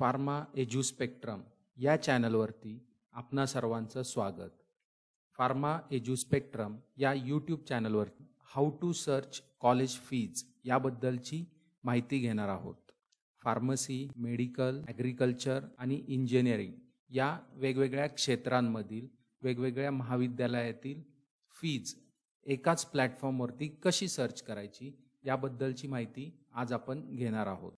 pharma Edu Spectrum या चॅनलवरती आपणा सर्वांचं स्वागत फार्मा एज्यू स्पेक्ट्रम या यूट्यूब चॅनलवरती how to search college fees याबद्दलची माहिती घेणार आहोत फार्मसी मेडिकल ॲग्रिकल्चर आणि इंजिनिअरिंग या वेगवेगळ्या क्षेत्रांमधील वेगवेगळ्या महाविद्यालयातील फीज एकाच प्लॅटफॉर्मवरती कशी सर्च करायची याबद्दलची माहिती आज आपण घेणार आहोत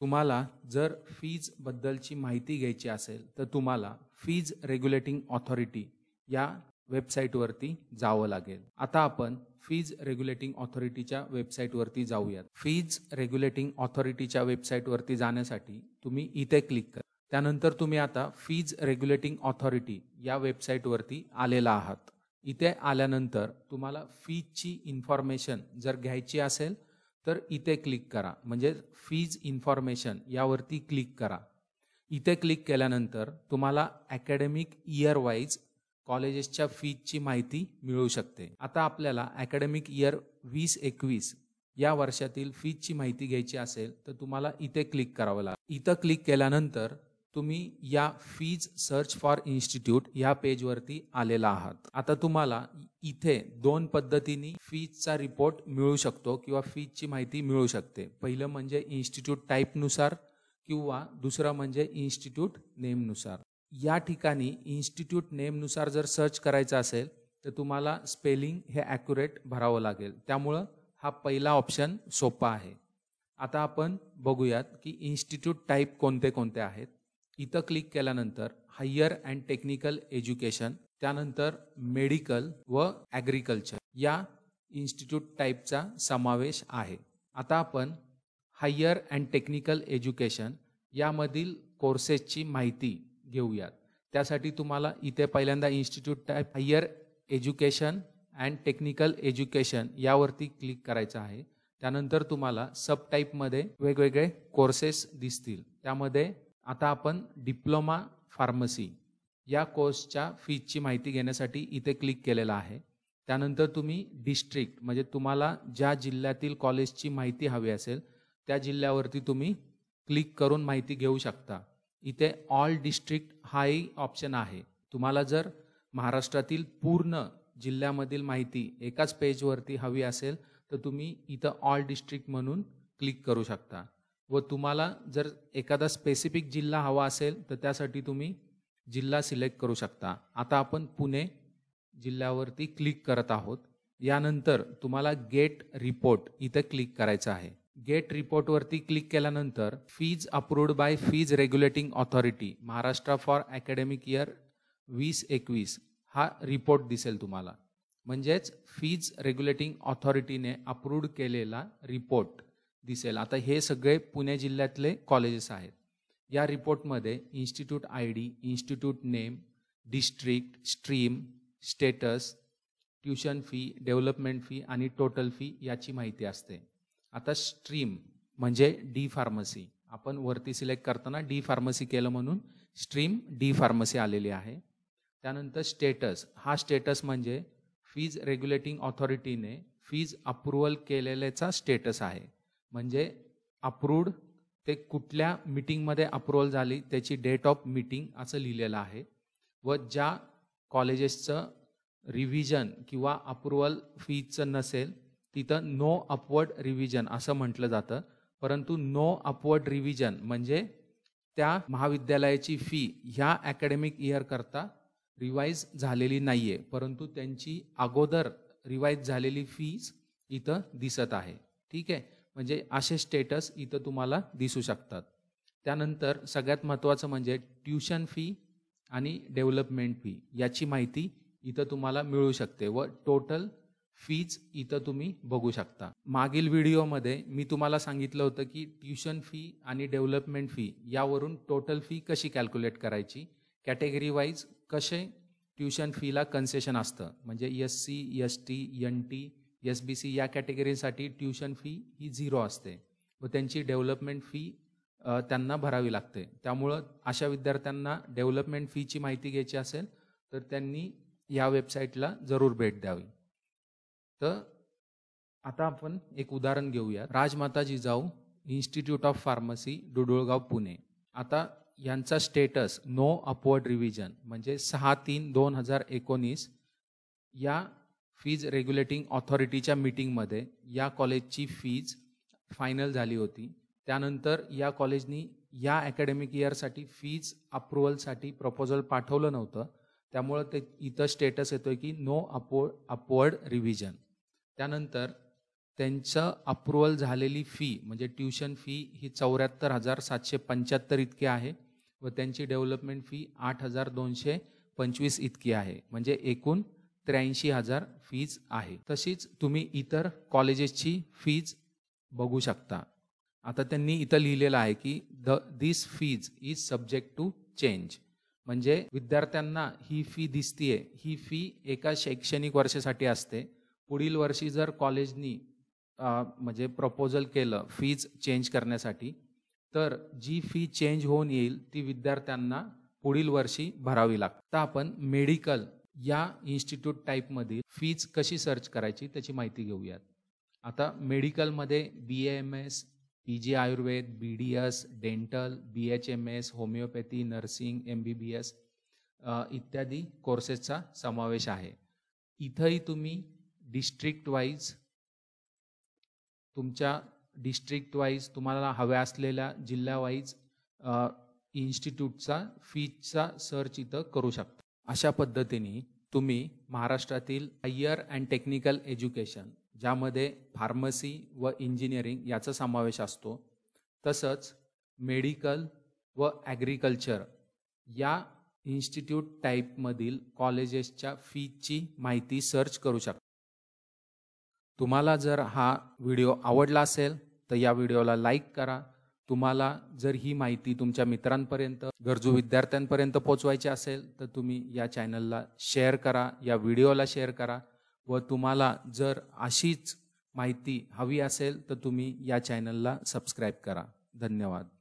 तुम्हाला जर फीजबद्दलची माहिती घ्यायची असेल तर तुम्हाला फीज रेग्युलेटिंग ऑथॉरिटी या वेबसाईटवरती जावं लागेल आता आपण फीज रेग्युलेटिंग ऑथॉरिटीच्या वेबसाईटवरती जाऊयात फीज रेग्युलेटिंग ऑथॉरिटीच्या वेबसाईटवरती जाण्यासाठी तुम्ही इथे क्लिक करा त्यानंतर तुम्ही आता फीज रेग्युलेटिंग ऑथॉरिटी या वेबसाईटवरती आलेला आहात इथे आल्यानंतर तुम्हाला फीजची इन्फॉर्मेशन जर घ्यायची असेल तर इथे क्लिक करा म्हणजे फीज इन्फॉर्मेशन यावरती क्लिक करा इथे क्लिक केल्यानंतर तुम्हाला अकॅडमिक इयर वाईज कॉलेजेसच्या फीजची माहिती मिळू शकते आता आपल्याला अकॅडमिक इयर वीस एकवीस या वर्षातील फीजची माहिती घ्यायची असेल तर तुम्हाला इथे क्लिक करावं लागेल इथं क्लिक केल्यानंतर तुम्ही या फीज सर्च फॉर इन्स्टिट्यूट या पेजवरती आलेला आहात आता तुम्हाला इथे दोन पद्धतीने फीजचा रिपोर्ट मिळू शकतो किंवा फीजची माहिती मिळू शकते पहिलं म्हणजे इन्स्टिट्यूट टाईपनुसार किंवा दुसरं म्हणजे इन्स्टिट्यूट नेमनुसार या ठिकाणी इन्स्टिट्यूट नेमनुसार जर सर्च करायचं असेल तर तुम्हाला स्पेलिंग हे ॲक्युरेट भरावं लागेल त्यामुळं हा पहिला ऑप्शन सोपा आहे आता आपण बघूयात की इन्स्टिट्यूट टाईप कोणते कोणते आहेत इथं क्लिक केल्यानंतर हायर अँड टेक्निकल एज्युकेशन त्यानंतर मेडिकल व ॲग्रिकल्चर या इन्स्टिट्यूट टाईपचा समावेश आहे आता आपण हायर अँड टेक्निकल एज्युकेशन यामधील कोर्सेसची माहिती घेऊयात त्यासाठी तुम्हाला इथे पहिल्यांदा institute type higher education and technical education यावरती क्लिक करायचं आहे त्यानंतर तुम्हाला सब टाईपमध्ये वेगवेगळे कोर्सेस दिसतील त्यामध्ये आता आपण डिप्लोमा फार्मसी या कोर्सच्या फीजची माहिती घेण्यासाठी इथे क्लिक केलेला आहे त्यानंतर तुम्ही डिस्ट्रिक्ट म्हणजे तुम्हाला ज्या जिल्ह्यातील कॉलेजची माहिती हवी असेल त्या जिल्ह्यावरती तुम्ही क्लिक करून माहिती घेऊ शकता इथे ऑल डिस्ट्रिक्ट हाही ऑप्शन आहे तुम्हाला जर महाराष्ट्रातील पूर्ण जिल्ह्यामधील माहिती एकाच पेजवरती हवी असेल तर तुम्ही इथं ऑल डिस्ट्रिक्ट म्हणून क्लिक करू शकता व तुम्हाला जर एखादा स्पेसिफिक जिल्हा हवा असेल तर त्यासाठी तुम्ही जिल्हा सिलेक्ट करू शकता आता आपण पुणे जिल्ह्यावरती क्लिक करत आहोत यानंतर तुम्हाला गेट रिपोर्ट इथं क्लिक करायचं आहे गेट रिपोर्टवरती क्लिक केल्यानंतर fees approved by fees regulating authority Maharashtra for academic year वीस एकवीस हा रिपोर्ट दिसेल तुम्हाला म्हणजेच फीज रेग्युलेटिंग ऑथॉरिटीने अप्रूव्ड केलेला रिपोर्ट दिसेल आता हे सगळे पुणे जिल्ह्यातले कॉलेजेस आहेत या रिपोर्टमध्ये institute I D institute name district stream status tuition fee development fee आणि टोटल फी याची माहिती असते आता स्ट्रीम म्हणजे डी फार्मसी आपण वरती सिलेक्ट करताना डी फार्मसी केलं म्हणून स्ट्रीम डी फार्मसी आलेली आहे त्यानंतर स्टेटस हा स्टेटस म्हणजे फीज रेग्युलेटिंग ऑथॉरिटीने फीज अप्रुव्हल केलेल्याचा स्टेटस आहे म्हणजे अप्रूव्ड ते कुठल्या मिटिंगमध्ये अप्रूव्हल झाली त्याची डेट ऑफ मिटिंग असं लिहिलेलं आहे व ज्या कॉलेजेसचं रिव्हिजन किंवा अप्रुव्हल फीचं नसेल तिथं नो अपवर्ड रिव्हिजन असं म्हटलं जातं परंतु नो अपवर्ड रिव्हिजन म्हणजे त्या महाविद्यालयाची फी ह्या अकॅडमिक इयरकरता रिवाईज झालेली नाही आहे परंतु त्यांची अगोदर रिवाईज झालेली फीज इथं दिसत आहे ठीक आहे म्हणजे असे स्टेटस इथं तुम्हाला दिसू शकतात त्यानंतर सगळ्यात महत्त्वाचं म्हणजे ट्युशन फी आणि डेव्हलपमेंट फी याची माहिती इथं तुम्हाला मिळू शकते व टोटल फीज इथं तुम्ही बघू शकता मागील व्हिडिओमध्ये मी तुम्हाला सांगितलं होतं की ट्युशन फी आणि डेव्हलपमेंट फी यावरून टोटल फी कशी कॅल्क्युलेट करायची कॅटेगरी वाईज कसे ट्युशन फीला कन्सेशन असतं म्हणजे S C S T N T S B C या कॅटेगरीसाठी ट्युशन फी ही झिरो असते व त्यांची डेव्हलपमेंट फी त्यांना भरावी लागते त्यामुळं अशा विद्यार्थ्यांना डेव्हलपमेंट फीची माहिती घ्यायची असेल तर त्यांनी या वेबसाईटला जरूर भेट द्यावी तर आता आपण एक उदाहरण घेऊया Rajmata Jijau institute of pharmacy Dudulgaon Pune आता यांचा स्टेटस नो अपवर्ड रिव्हिजन म्हणजे सहा तीन दोन हजार एकोणीस या फीज रेग्युलेटिंग ऑथॉरिटीच्या मीटिंगमध्ये या कॉलेजची फीज फायनल झाली होती त्यानंतर या कॉलेजनी या अकॅडमिक इयरसाठी फीज अप्रुव्हलसाठी प्रपोजल पाठवलं नव्हतं त्यामुळं ते इथं स्टेटस येतोय की नो अपो अपवर्ड रिव्हिजन त्यानंतर त्यांचं अप्रुव्हल झालेली फी म्हणजे ट्यूशन फी ही चौऱ्याहत्तर हजार सातशे पंच्याहत्तर इतकी आहे व त्यांची डेव्हलपमेंट फी आठ हजार दोनशे पंचवीस इतकी आहे म्हणजे एकूण त्र्याऐंशी हजार फीज आहे तशीच तुम्ही इतर कॉलेजेसची फीज बघू शकता आता त्यांनी इथं लिहिलेलं आहे की the this fees is subject to change म्हणजे विद्यार्थ्यांना ही फी दिसतीये ही फी एका शैक्षणिक वर्षासाठी असते पुढील वर्षी जर कॉलेजनी म्हणजे प्रपोजल केलं फीज चेंज करण्यासाठी तर जी फी चेंज होऊन येईल ती विद्यार्थ्यांना पुढील वर्षी भरावी लागते आपण मेडिकल या इन्स्टिट्यूट टाईपमध्ये फीज कशी सर्च करायची त्याची माहिती घेऊयात आता मेडिकलमध्ये B M S P G Ayurveda B D S dental B H M S homeopathy nursing M B B S इत्यादी कोर्सेसचा समावेश आहे इथंही तुम्ही डिस्ट्रिक्ट वाईज तुमच्या डिस्ट्रिक्ट वाईज तुम्हाला हव्या असलेल्या जिल्हावाईज इन्स्टिट्यूटचा फीजचा सर्च इथं करू शकता अशा पद्धतीने तुम्ही महाराष्ट्रातील अय्यर अँड टेक्निकल एज्युकेशन ज्यामध्ये फार्मसी व इंजिनिअरिंग याचा समावेश असतो तसंच मेडिकल व ॲग्रिकल्चर या इन्स्टिट्यूट टाईपमधील कॉलेजेसच्या फीची माहिती सर्च करू शकता तुम्हाला जर हा व्हिडिओ आवडला असेल तर या व्हिडिओला लाईक करा तुम्हाला जर ही माहिती तुमच्या मित्रांपर्यंत गरजू विद्यार्थ्यांपर्यंत पोहोचवायची असेल तर तुम्ही या चॅनलला शेअर करा या व्हिडिओला शेअर करा व तुम्हाला जर अशीच माहिती हवी असेल तर तुम्ही या चॅनलला सबस्क्राईब करा धन्यवाद